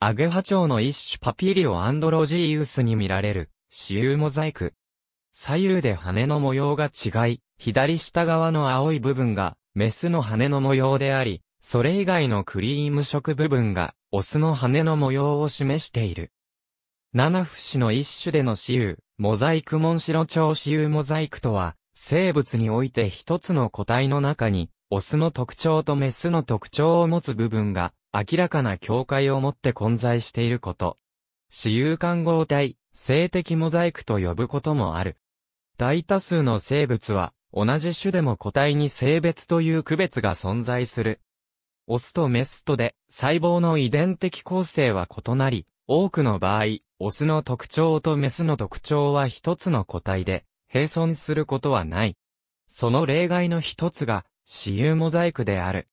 アゲハチョウの一種パピリオアンドロジーウスに見られる、死有モザイク。左右で羽の模様が違い、左下側の青い部分が、メスの羽の模様であり、それ以外のクリーム色部分が、オスの羽の模様を示している。七不死の一種での死有、モザイクモンシロチョウ死有モザイクとは、生物において一つの個体の中に、オスの特徴とメスの特徴を持つ部分が、明らかな境界をもって混在していること。私有感合体、性的モザイクと呼ぶこともある。大多数の生物は、同じ種でも個体に性別という区別が存在する。オスとメスとで、細胞の遺伝的構成は異なり、多くの場合、オスの特徴とメスの特徴は一つの個体で、並存することはない。その例外の一つが、私有モザイクである。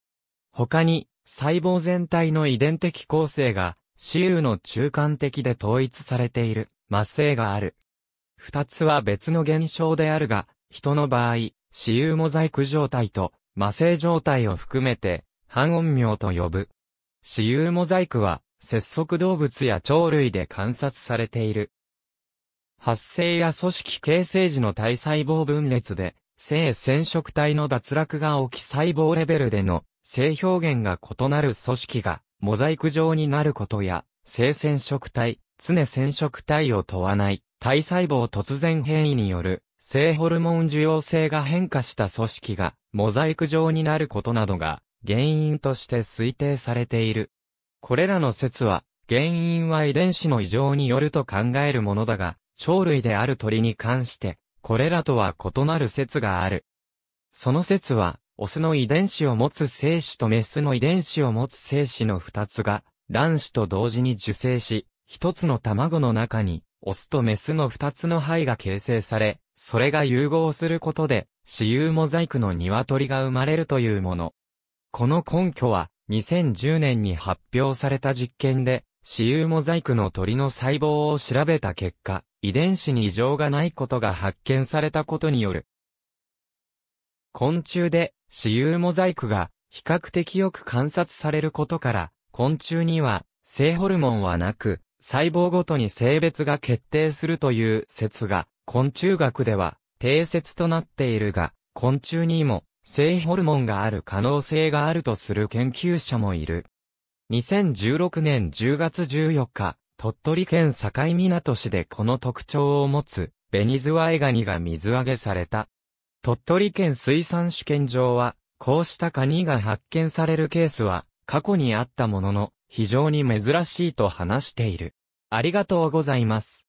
他に、細胞全体の遺伝的構成が、死ゆの中間的で統一されている、末性がある。二つは別の現象であるが、人の場合、死ゆモザイク状態と、魔性状態を含めて、半音名と呼ぶ。死ゆモザイクは、節足動物や鳥類で観察されている。発生や組織形成時の体細胞分裂で、性染色体の脱落が起き細胞レベルでの性表現が異なる組織が、モザイク状になることや、性染色体、常染色体を問わない、体細胞突然変異による、性ホルモン受容性が変化した組織が、モザイク状になることなどが、原因として推定されている。これらの説は、原因は遺伝子の異常によると考えるものだが、鳥類である鳥に関して、これらとは異なる説がある。その説は、オスの遺伝子を持つ精子とメスの遺伝子を持つ精子の二つが、卵子と同時に受精し、一つの卵の中に、オスとメスの二つの肺が形成され、それが融合することで、私有モザイクの鶏が生まれるというもの。この根拠は、2010年に発表された実験で、私有モザイクの鳥の細胞を調べた結果、遺伝子に異常がないことが発見されたことによる。昆虫で死有モザイクが比較的よく観察されることから、昆虫には性ホルモンはなく、細胞ごとに性別が決定するという説が、昆虫学では定説となっているが、昆虫にも性ホルモンがある可能性があるとする研究者もいる。2016年10月14日、鳥取県境港市でこの特徴を持つベニズワイガニが水揚げされた。鳥取県水産試験場は、こうしたカニが発見されるケースは、過去にあったものの、非常に珍しいと話している。ありがとうございます。